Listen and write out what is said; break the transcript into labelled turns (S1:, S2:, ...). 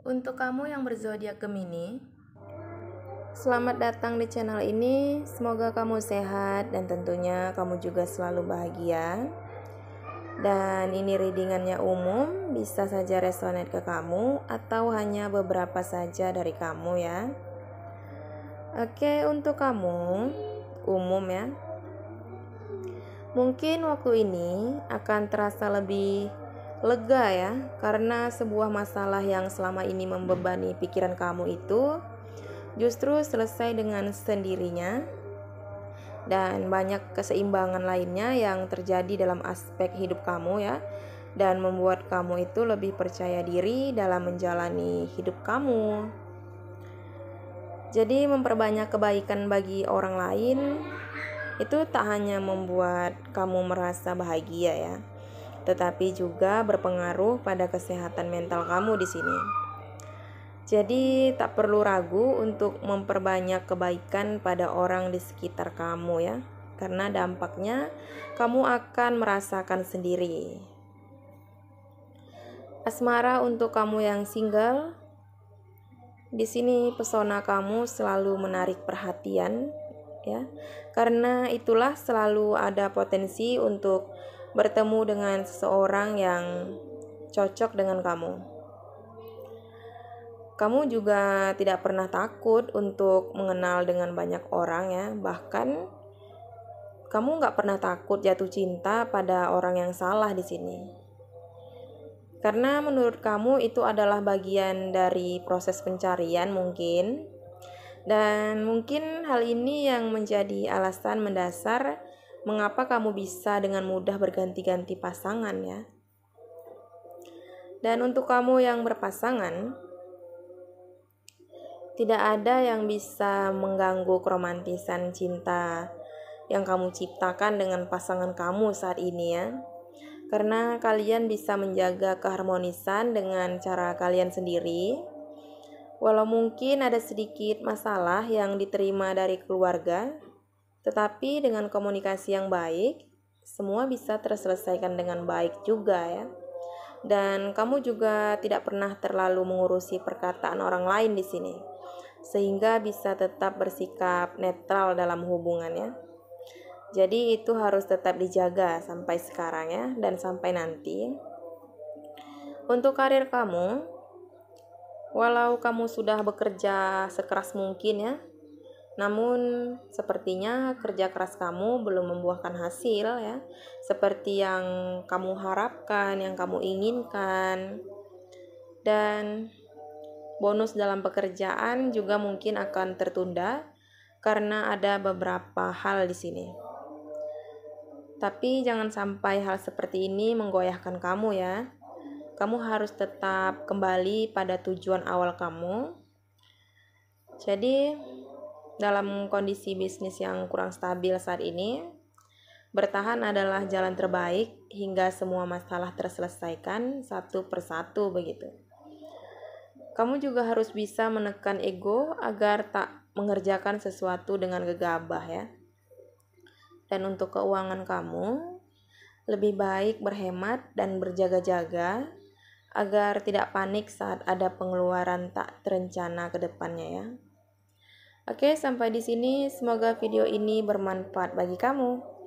S1: Untuk kamu yang berzodiak Gemini, selamat datang di channel ini. Semoga kamu sehat dan tentunya kamu juga selalu bahagia. Dan ini readingannya umum, bisa saja resonate ke kamu atau hanya beberapa saja dari kamu ya. Oke, untuk kamu umum ya. Mungkin waktu ini akan terasa lebih lega ya karena sebuah masalah yang selama ini membebani pikiran kamu itu justru selesai dengan sendirinya dan banyak keseimbangan lainnya yang terjadi dalam aspek hidup kamu ya dan membuat kamu itu lebih percaya diri dalam menjalani hidup kamu jadi memperbanyak kebaikan bagi orang lain itu tak hanya membuat kamu merasa bahagia ya tetapi juga berpengaruh pada kesehatan mental kamu di sini. Jadi tak perlu ragu untuk memperbanyak kebaikan pada orang di sekitar kamu ya. Karena dampaknya kamu akan merasakan sendiri. Asmara untuk kamu yang single, di sini pesona kamu selalu menarik perhatian ya. Karena itulah selalu ada potensi untuk bertemu dengan seseorang yang cocok dengan kamu. Kamu juga tidak pernah takut untuk mengenal dengan banyak orang ya, bahkan kamu nggak pernah takut jatuh cinta pada orang yang salah di sini. Karena menurut kamu itu adalah bagian dari proses pencarian mungkin, dan mungkin hal ini yang menjadi alasan mendasar Mengapa kamu bisa dengan mudah berganti-ganti pasangan ya? Dan untuk kamu yang berpasangan, tidak ada yang bisa mengganggu keromantisan cinta yang kamu ciptakan dengan pasangan kamu saat ini ya. Karena kalian bisa menjaga keharmonisan dengan cara kalian sendiri. Walau mungkin ada sedikit masalah yang diterima dari keluarga, tetapi dengan komunikasi yang baik, semua bisa terselesaikan dengan baik juga ya. Dan kamu juga tidak pernah terlalu mengurusi perkataan orang lain di sini. Sehingga bisa tetap bersikap netral dalam hubungannya. Jadi itu harus tetap dijaga sampai sekarang ya dan sampai nanti. Untuk karir kamu, walau kamu sudah bekerja sekeras mungkin ya, namun, sepertinya kerja keras kamu belum membuahkan hasil ya, seperti yang kamu harapkan, yang kamu inginkan. Dan bonus dalam pekerjaan juga mungkin akan tertunda karena ada beberapa hal di sini. Tapi jangan sampai hal seperti ini menggoyahkan kamu ya. Kamu harus tetap kembali pada tujuan awal kamu. Jadi, dalam kondisi bisnis yang kurang stabil saat ini, bertahan adalah jalan terbaik hingga semua masalah terselesaikan satu persatu begitu. Kamu juga harus bisa menekan ego agar tak mengerjakan sesuatu dengan gegabah ya. Dan untuk keuangan kamu, lebih baik berhemat dan berjaga-jaga agar tidak panik saat ada pengeluaran tak terencana ke depannya ya. Oke, sampai di sini. Semoga video ini bermanfaat bagi kamu.